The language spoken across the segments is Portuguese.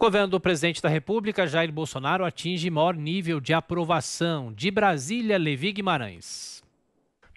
O governo do presidente da República, Jair Bolsonaro, atinge maior nível de aprovação. De Brasília, Levi Guimarães.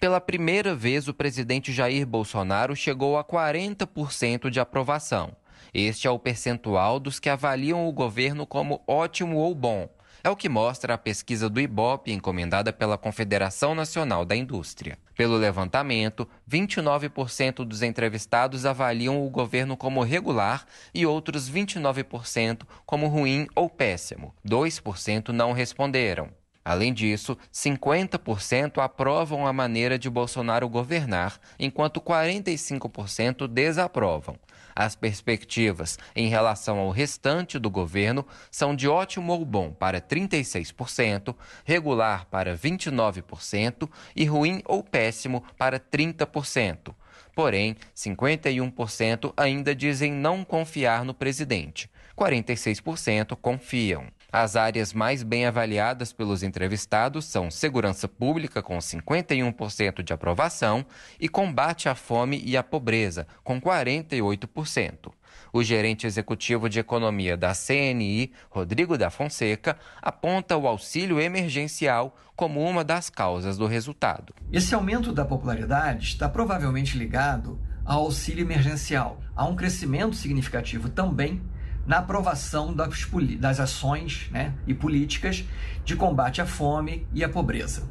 Pela primeira vez, o presidente Jair Bolsonaro chegou a 40% de aprovação. Este é o percentual dos que avaliam o governo como ótimo ou bom, é o que mostra a pesquisa do IBOP encomendada pela Confederação Nacional da Indústria. Pelo levantamento, 29% dos entrevistados avaliam o governo como regular e outros 29% como ruim ou péssimo. 2% não responderam. Além disso, 50% aprovam a maneira de Bolsonaro governar, enquanto 45% desaprovam. As perspectivas em relação ao restante do governo são de ótimo ou bom para 36%, regular para 29% e ruim ou péssimo para 30%. Porém, 51% ainda dizem não confiar no presidente, 46% confiam. As áreas mais bem avaliadas pelos entrevistados são segurança pública, com 51% de aprovação, e combate à fome e à pobreza, com 48%. O gerente executivo de economia da CNI, Rodrigo da Fonseca, aponta o auxílio emergencial como uma das causas do resultado. Esse aumento da popularidade está provavelmente ligado ao auxílio emergencial. Há um crescimento significativo também na aprovação das, das ações né, e políticas de combate à fome e à pobreza.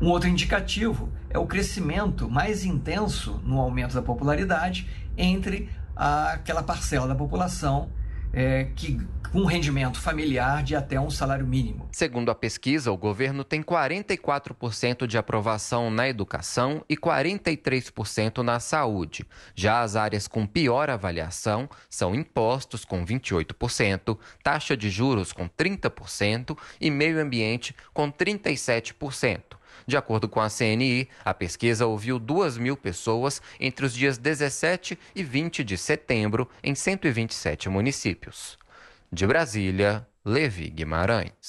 Um outro indicativo é o crescimento mais intenso no aumento da popularidade entre aquela parcela da população é, que com um rendimento familiar de até um salário mínimo. Segundo a pesquisa, o governo tem 44% de aprovação na educação e 43% na saúde. Já as áreas com pior avaliação são impostos com 28%, taxa de juros com 30% e meio ambiente com 37%. De acordo com a CNI, a pesquisa ouviu 2 mil pessoas entre os dias 17 e 20 de setembro em 127 municípios. De Brasília, Levi Guimarães.